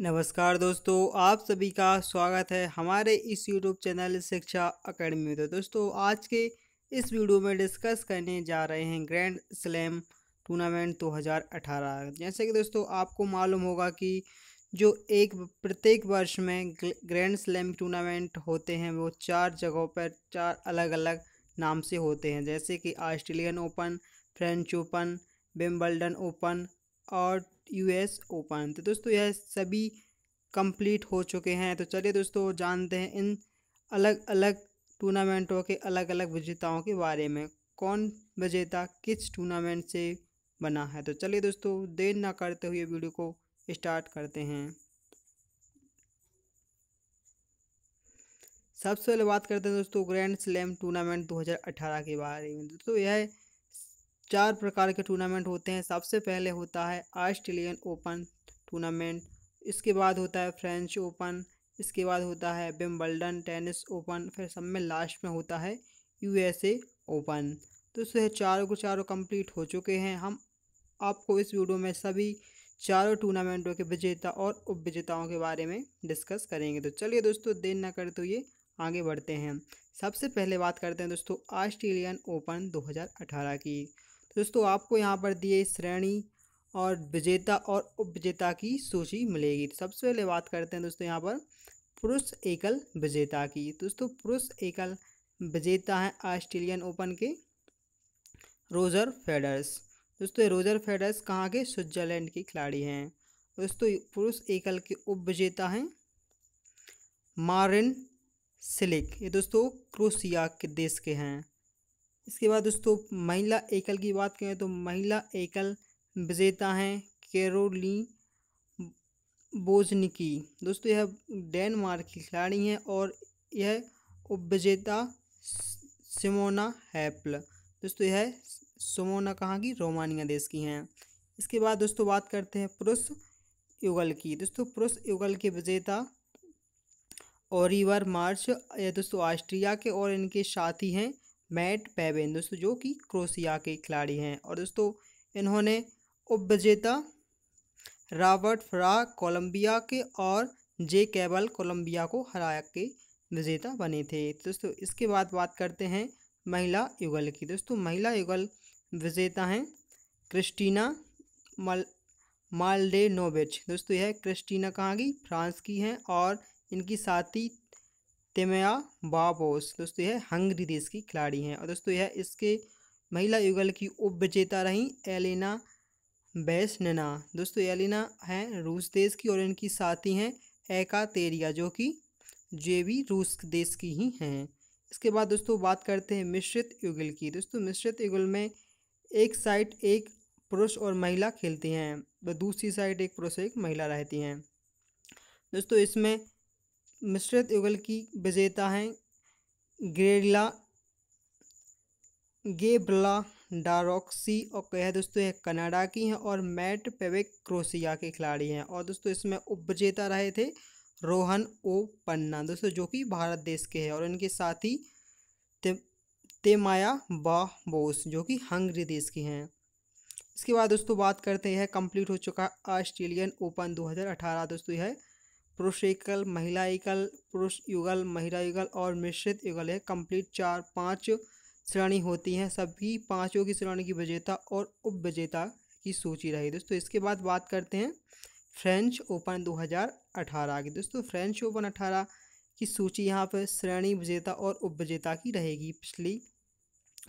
नमस्कार दोस्तों आप सभी का स्वागत है हमारे इस यूट्यूब चैनल शिक्षा अकेडमी में तो दोस्तों आज के इस वीडियो में डिस्कस करने जा रहे हैं ग्रैंड स्लैम टूर्नामेंट 2018 जैसे कि दोस्तों आपको मालूम होगा कि जो एक प्रत्येक वर्ष में ग्रैंड स्लैम टूर्नामेंट होते हैं वो चार जगहों पर चार अलग अलग नाम से होते हैं जैसे कि Australian Open French Open Wimbledon open और यूएस ओपन तो दोस्तों यह सभी कंप्लीट हो चुके हैं तो चलिए दोस्तों जानते हैं इन अलग अलग टूर्नामेंटों के अलग अलग विजेताओं के बारे में कौन विजेता किस टूर्नामेंट से बना है तो चलिए दोस्तों देर ना करते हुए वीडियो को स्टार्ट करते हैं सबसे पहले बात करते हैं दोस्तों ग्रैंड स्लैम टूर्नामेंट 2018 के बारे में दोस्तों यह चार प्रकार के टूर्नामेंट होते हैं सबसे पहले होता है ऑस्ट्रेलियन ओपन टूर्नामेंट इसके बाद होता है फ्रेंच ओपन इसके बाद होता है विम्बल्डन टेनिस ओपन फिर सब में लास्ट में होता है यूएसए ओपन तो इस चारों को चारों कंप्लीट हो चुके हैं हम आपको इस वीडियो में सभी चारों टूर्नामेंटों के विजेता और उप विजेताओं के बारे में डिस्कस करेंगे तो चलिए दोस्तों देर ना कर तो ये आगे बढ़ते हैं सबसे पहले बात करते हैं दोस्तों ऑस्ट्रेलियन ओपन 2018 की दोस्तों आपको यहाँ पर दिए श्रेणी और विजेता और उपविजेता की सूची मिलेगी तो सबसे पहले बात करते हैं दोस्तों यहाँ पर पुरुष एकल विजेता की दोस्तों पुरुष एकल विजेता है ऑस्ट्रेलियन ओपन के रोजर फेडर्स दोस्तों रोजर फेडर्स कहाँ के स्विट्जरलैंड के खिलाड़ी हैं दोस्तों पुरुष एकल के उप विजेता हैं मारिन सिलिक ये दोस्तों क्रोशिया के देश के हैं इसके बाद दोस्तों महिला एकल की बात करें तो महिला एकल विजेता हैं केरोली बोजनिकी दोस्तों यह डेनमार्क की खिलाड़ी हैं और यह उपविजेता सिमोना हैप्ल दोस्तों यह सिमोना कहाँ की रोमानिया देश की हैं इसके बाद दोस्तों बात करते हैं पुरुष युगल की दोस्तों पुरुष युगल के विजेता ओरिवर मार्च यह दोस्तों ऑस्ट्रिया के और इनके साथी हैं मैट पैबेन दोस्तों जो कि क्रोशिया के खिलाड़ी हैं और दोस्तों इन्होंने उपविजेता रॉबर्ट फ्रा कोलंबिया के और जे कैबल कोलंबिया को हरा के विजेता बने थे तो दोस्तों इसके बाद बात करते हैं महिला युगल की दोस्तों महिला युगल विजेता हैं क्रिस्टीना मल मालडे नोविच दोस्तों यह क्रिस्टीना कहाँ की फ्रांस की हैं और इनकी साथी टेमया बाबोस दोस्तों यह हंगरी देश की खिलाड़ी हैं और दोस्तों यह इसके महिला युगल की उप विजेता रहीं एलिना बेसनना दोस्तों एलिना हैं रूस देश की और इनकी साथी हैं एका तेरिया जो कि जे भी रूस देश की ही हैं इसके बाद दोस्तों बात करते हैं मिश्रित युगल की दोस्तों मिश्रित युगल में एक साइड एक पुरुष और महिला खेलती हैं व दूसरी साइड एक पुरुष एक महिला रहती हैं दोस्तों इसमें मिश्रित युगल की विजेता हैं ग्रेडिला गेब्ला डारोक्सी और कह दोस्तों ये कनाडा की हैं और मैट पेविक क्रोसिया के खिलाड़ी हैं और दोस्तों इसमें विजेता रहे थे रोहन ओ पन्ना दोस्तों जो कि भारत देश के हैं और इनके साथ ही ते, तेमाया बाबोस जो कि हंगरी देश की हैं इसके बाद दोस्तों बात करते हैं कंप्लीट हो चुका ऑस्ट्रेलियन ओपन 2018 दोस्तों यह पुरुष एकल महिला एकल पुरुष युगल महिला युगल और मिश्रित युगल है कंप्लीट चार पाँच श्रेणी होती हैं सभी पाँचों की श्रेणी की विजेता और उप विजेता की सूची रही दोस्तों इसके बाद बात करते हैं फ्रेंच ओपन 2018 की दोस्तों फ्रेंच ओपन 18 की सूची यहाँ पर श्रेणी विजेता और उप विजेता की रहेगी पिछली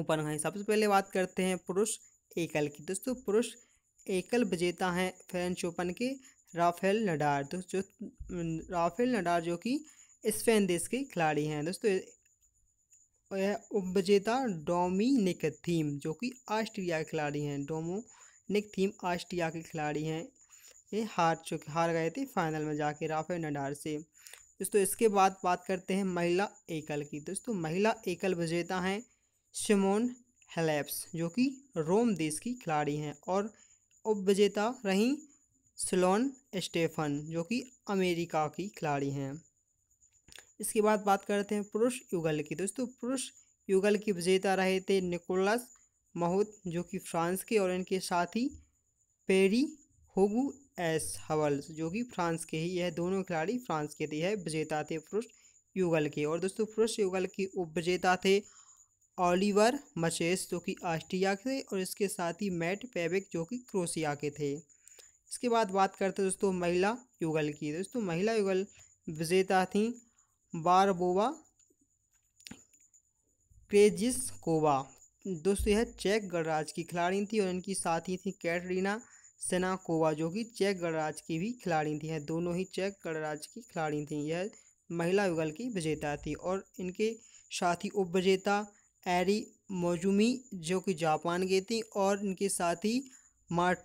ओपन हाँ सबसे तो पहले बात करते हैं पुरुष एकल की दोस्तों पुरुष एकल विजेता हैं फ्रेंच ओपन के राफेल नडार तो जो राफेल नडार जो कि स्पेन देश के खिलाड़ी हैं दोस्तों उपविजेता डोमिनिक थीम जो कि ऑस्ट्रिया के खिलाड़ी हैं डोमोनिक थीम ऑस्ट्रिया के खिलाड़ी हैं ये हार चुके हार गए थे फाइनल में जाके राफेल नडार से दोस्तों इसके बाद बात करते हैं महिला एकल की दोस्तों महिला एकल विजेता हैं शिमोन हेलेप्स जो कि रोम देश की खिलाड़ी हैं और उपविजेता रहीं सिलोन स्टेफन जो कि अमेरिका की खिलाड़ी हैं इसके बाद बात करते हैं पुरुष युगल की दोस्तों पुरुष युगल की विजेता रहे थे निकोलस महुत जो कि फ्रांस के और इनके साथ ही पेरी होगू एस हवल्स जो कि फ्रांस के ही यह दोनों खिलाड़ी फ्रांस के थे यह विजेता थे पुरुष युगल के और दोस्तों पुरुष युगल के उप विजेता थे ओलिवर मचेस जो कि ऑस्ट्रिया के थे और इसके साथ ही मैट पेबिक जो कि क्रोशिया के थे इसके बाद बात करते हैं दोस्तों महिला युगल की दोस्तों महिला युगल विजेता थी बारबोवा क्रेजिस कोवा दोस्तों यह चेक गणराज की खिलाड़ी थी और इनकी साथी थी कैटरीना सेना कोवा जो कि चेक गणराज की भी खिलाड़ी थी दोनों ही चेक गणराज की खिलाड़ी थी यह महिला युगल की विजेता थी और इनके साथी उप विजेता एरी मोजुमी जो कि जापान गई थी और इनके साथी मार्ट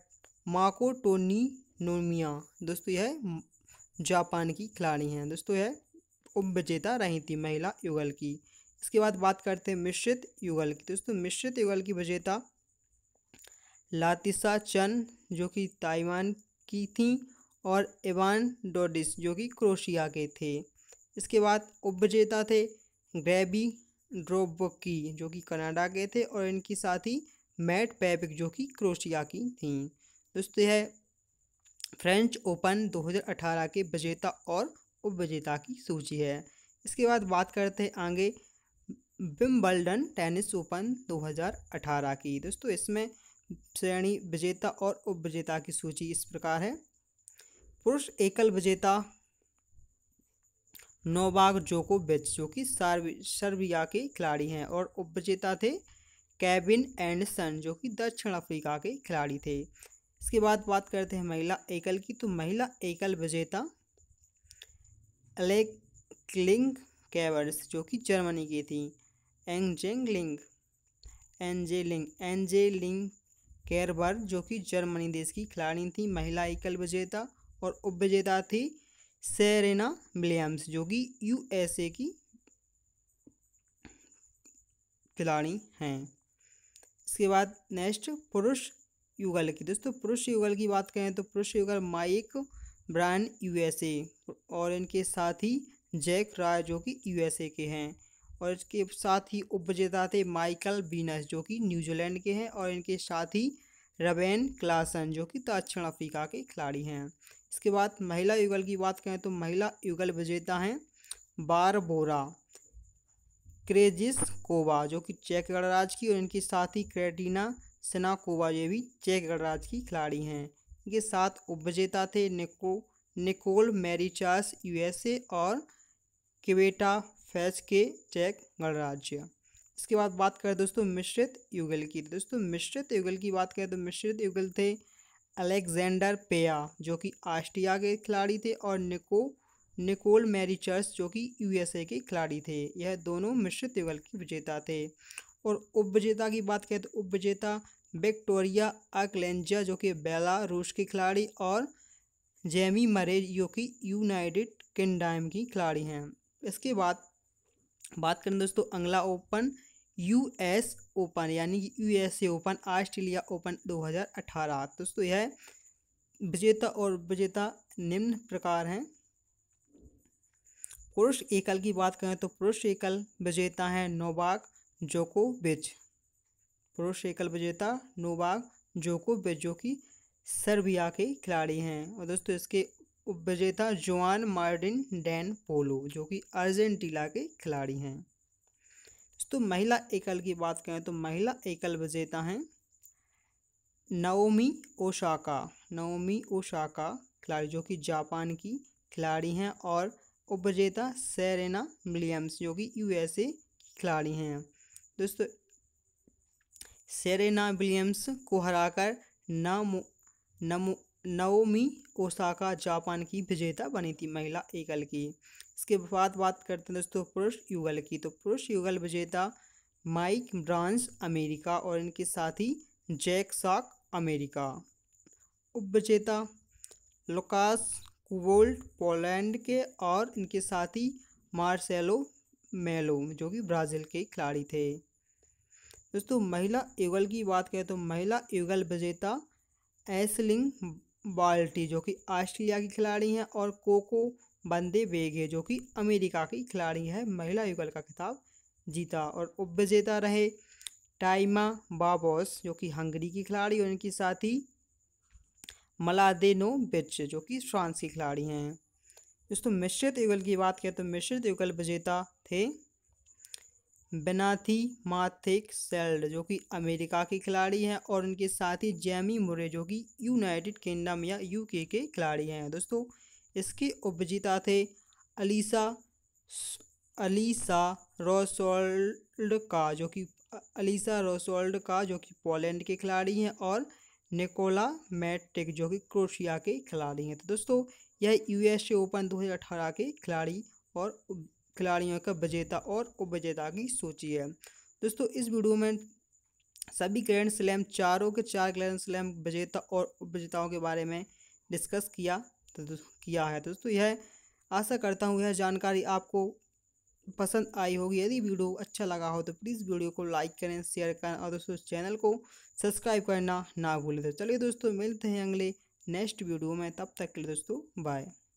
माकोटोनी नोमिया दोस्तों यह जापान की खिलाड़ी हैं दोस्तों यह उप विजेता रही थी महिला युगल की इसके बाद बात करते हैं मिश्रित युगल की दोस्तों मिश्रित युगल की विजेता लातिसा चन जो कि ताइवान की थी और एवान डोडिस जो कि क्रोशिया के थे इसके बाद उप विजेता थे ग्रेबी ड्रोबकी जो कि कनाडा के थे और इनकी साथी मैट पैपिक जो कि क्रोशिया की थी दोस्तों है फ्रेंच ओपन 2018 के विजेता और उपविजेता की सूची है इसके बाद बात करते हैं आगे विम्बल्डन टेनिस ओपन 2018 की दोस्तों इसमें श्रेणी विजेता और उपविजेता की सूची इस प्रकार है पुरुष एकल विजेता नोवाक जोकोविच जो कि सर्बिया के खिलाड़ी हैं और उपविजेता थे केविन एंडसन जो कि दक्षिण अफ्रीका के खिलाड़ी थे इसके बाद बात करते हैं महिला एकल की तो महिला एकल विजेता अलेक क्लिंग कैवर्स जो कि जर्मनी की थी एंगजेंगलिंग एनजेलिंग एनजेलिंग कैरबर जो कि जर्मनी देश की खिलाड़ी थी महिला एकल विजेता और उप विजेता थी सेरेना विलियम्स जो कि यूएसए की खिलाड़ी हैं इसके बाद नेक्स्ट पुरुष युगल की दोस्तों पुरुष युगल की बात करें तो पुरुष युगल माइक ब्रायन यूएसए और इनके साथ ही जैक राय जो कि यूएसए के हैं और इसके साथ ही उपजेता थे माइकल बीनस जो कि न्यूजीलैंड के हैं और इनके साथ ही रबेन क्लासन जो कि दक्षिण अफ्रीका के खिलाड़ी हैं इसके बाद महिला युगल की बात करें तो महिला युगल विजेता हैं बारबोरा क्रेजिस कोवा जो कि चेक गणराज की और इनके साथ ही क्रेटिना सना भी चेक गणराज की खिलाड़ी हैं ये सात उपविजेता थे निको निकोल मैरीचास यूएसए और क्वेटा फैस के चेक गणराज्य इसके बाद बात करें दोस्तों मिश्रित युगल की दोस्तों मिश्रित युगल की बात करें तो मिश्रित युगल थे अलेक्जेंडर पेया जो कि ऑस्ट्रिया के खिलाड़ी थे और निको निकोल मैरीचर्स जो कि यूएसए के खिलाड़ी थे यह दोनों मिश्रित युगल के विजेता थे और उपविजेता की बात करें तो उपविजेता विक्टोरिया अकलेंजा जो कि बेलारूस की खिलाड़ी और जेमी मरे जो कि यूनाइटेड किंगडम की खिलाड़ी हैं इसके बाद बात करें दोस्तों अंगला ओपन यूएस ओपन यानी कि यूएसए ओपन ऑस्ट्रेलिया ओपन 2018 दोस्तों यह विजेता और विजेता निम्न प्रकार हैं पुरुष एकल की बात करें तो पुरुष एकल विजेता हैं नोबाक जोकोविच पुरुष एकल विजेता नोवाक जोकोविच जो कि सर्बिया के खिलाड़ी हैं और दोस्तों इसके विजेता जोआन मार्डिन डैन पोलो जो कि अर्जेंटीना के खिलाड़ी हैं दोस्तों महिला एकल की बात करें तो महिला एकल विजेता हैं नाओमी ओशाका नाओमी ओशाका खिलाड़ी जो कि जापान की खिलाड़ी हैं और उपविजेता सेरेना विलियम्स जो कि यूएसए खिलाड़ी हैं दोस्तों सेरेना विलियम्स को हराकर नमो नमो नवोमी ओसाका जापान की विजेता बनी थी महिला एकल की इसके बाद बात करते हैं दोस्तों पुरुष युगल की तो पुरुष युगल विजेता माइक ब्रांस अमेरिका और इनके साथी जैक साक अमेरिका उप विजेता लुकास कुवोल्ट पोलैंड के और इनके साथी मार्सेलो मेलो जो कि ब्राज़ील के खिलाड़ी थे दोस्तों महिला युगल की बात करें तो महिला युगल विजेता एसलिंग बाल्टी जो कि ऑस्ट्रेलिया की खिलाड़ी हैं और कोको बंदे बेगे जो कि अमेरिका की खिलाड़ी है महिला युगल का खिताब जीता और उप विजेता रहे टाइमा बाबोस जो कि हंगरी की खिलाड़ी और इनकी साथी मलादेनो बिच जो कि फ्रांस की खिलाड़ी हैं दोस्तों मिश्रित युगल की बात करें तो मिश्रित युगल विजेता थे बेनाथी माथिक सेल्ड जो कि अमेरिका के खिलाड़ी हैं और उनके साथ ही जैमी मुरे जो कि यूनाइटेड किंगडम या यूके के खिलाड़ी हैं दोस्तों इसके उपजिता थे अलीसा अलीसा रोसोल्ड का जो कि अलीसा रोसोल्ड का जो कि पोलैंड के खिलाड़ी हैं और निकोला मैट्रिक जो कि क्रोशिया के खिलाड़ी हैं तो दोस्तों यह यूएसए ओपन दो के खिलाड़ी और खिलाड़ियों का विजेता और उपविजेता की सूची है दोस्तों इस वीडियो में सभी ग्रैंड स्लैम चारों के चार ग्रैंड स्लैम विजेता और उपविजेताओं के बारे में डिस्कस किया तो किया है दोस्तों यह आशा करता हूँ यह जानकारी आपको पसंद आई होगी यदि वीडियो अच्छा लगा हो तो प्लीज़ वीडियो को लाइक करें शेयर करें और दोस्तों चैनल को सब्सक्राइब करना ना भूलें तो चलिए दोस्तों मिलते हैं अगले नेक्स्ट वीडियो में तब तक के लिए दोस्तों बाय